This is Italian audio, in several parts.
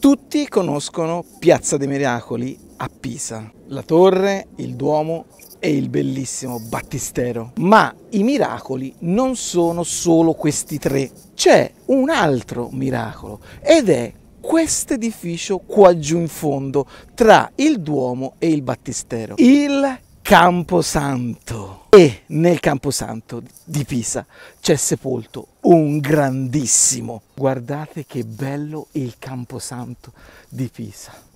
Tutti conoscono Piazza dei Miracoli a Pisa, la torre, il Duomo e il bellissimo battistero. Ma i miracoli non sono solo questi tre. C'è un altro miracolo ed è questo edificio qua giù in fondo tra il Duomo e il battistero. Il Camposanto e nel Camposanto di Pisa c'è sepolto un grandissimo. Guardate che bello il Camposanto di Pisa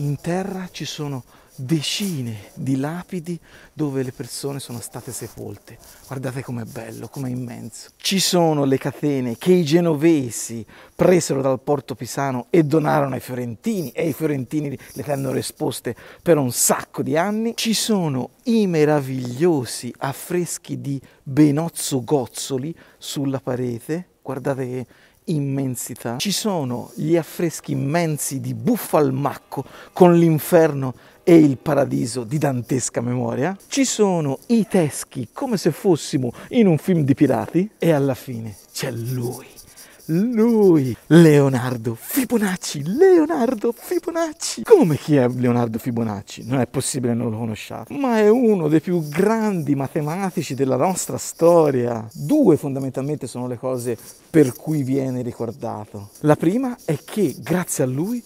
in terra ci sono decine di lapidi dove le persone sono state sepolte. Guardate com'è bello, com'è immenso. Ci sono le catene che i genovesi presero dal porto pisano e donarono ai fiorentini e i fiorentini le tennero esposte per un sacco di anni. Ci sono i meravigliosi affreschi di Benozzo Gozzoli sulla parete. Guardate che immensità ci sono gli affreschi immensi di Buffalmacco con l'inferno e il paradiso di dantesca memoria, ci sono i teschi come se fossimo in un film di pirati e alla fine c'è lui lui, Leonardo Fibonacci, Leonardo Fibonacci. Come chi è Leonardo Fibonacci? Non è possibile non lo conosciate, ma è uno dei più grandi matematici della nostra storia. Due fondamentalmente sono le cose per cui viene ricordato. La prima è che grazie a lui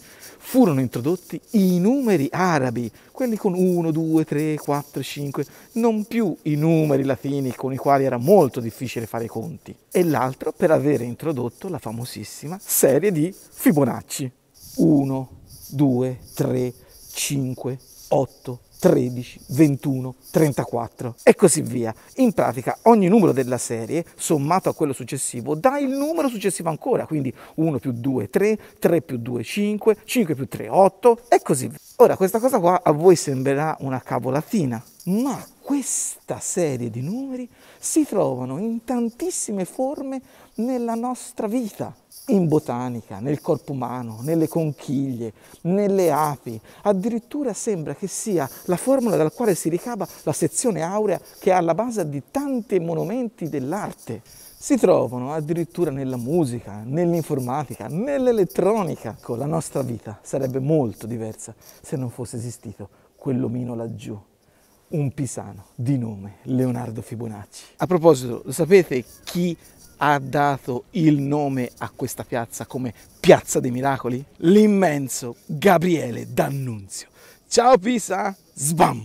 furono introdotti i numeri arabi, quelli con 1, 2, 3, 4, 5, non più i numeri latini con i quali era molto difficile fare i conti. E l'altro per avere introdotto la famosissima serie di Fibonacci. 1, 2, 3, 5, 8, 13, 21, 34 e così via. In pratica ogni numero della serie sommato a quello successivo dà il numero successivo ancora, quindi 1 più 2 3, 3 più 2 5, 5 più 3 8 e così via. Ora questa cosa qua a voi sembrerà una cavolatina, ma questa serie di numeri si trovano in tantissime forme nella nostra vita in botanica, nel corpo umano, nelle conchiglie, nelle api. Addirittura sembra che sia la formula dalla quale si ricava la sezione aurea che è alla base di tanti monumenti dell'arte. Si trovano addirittura nella musica, nell'informatica, nell'elettronica. Ecco, La nostra vita sarebbe molto diversa se non fosse esistito quell'omino laggiù un pisano di nome Leonardo Fibonacci. A proposito, sapete chi ha dato il nome a questa piazza come Piazza dei Miracoli? L'immenso Gabriele D'Annunzio. Ciao Pisa, sbam!